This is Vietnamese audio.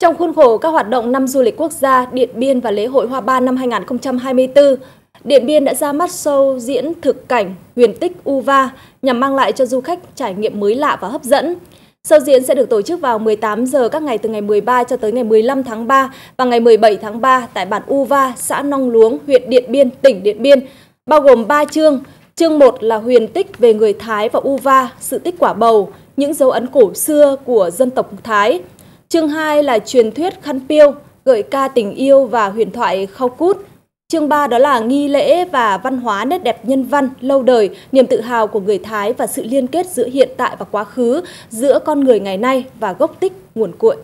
Trong khuôn khổ các hoạt động năm du lịch quốc gia Điện Biên và lễ hội Hoa Ba năm 2024, Điện Biên đã ra mắt show diễn thực cảnh huyền tích Uva nhằm mang lại cho du khách trải nghiệm mới lạ và hấp dẫn. Show diễn sẽ được tổ chức vào 18 giờ các ngày từ ngày 13 cho tới ngày 15 tháng 3 và ngày 17 tháng 3 tại bản Uva, xã Nong Luống, huyện Điện Biên, tỉnh Điện Biên, bao gồm 3 chương. Chương 1 là huyền tích về người Thái và Uva, sự tích quả bầu, những dấu ấn cổ xưa của dân tộc Thái – Chương 2 là truyền thuyết khăn piêu, gợi ca tình yêu và huyền thoại khao cút. Chương 3 đó là nghi lễ và văn hóa nét đẹp nhân văn, lâu đời, niềm tự hào của người Thái và sự liên kết giữa hiện tại và quá khứ, giữa con người ngày nay và gốc tích, nguồn cội.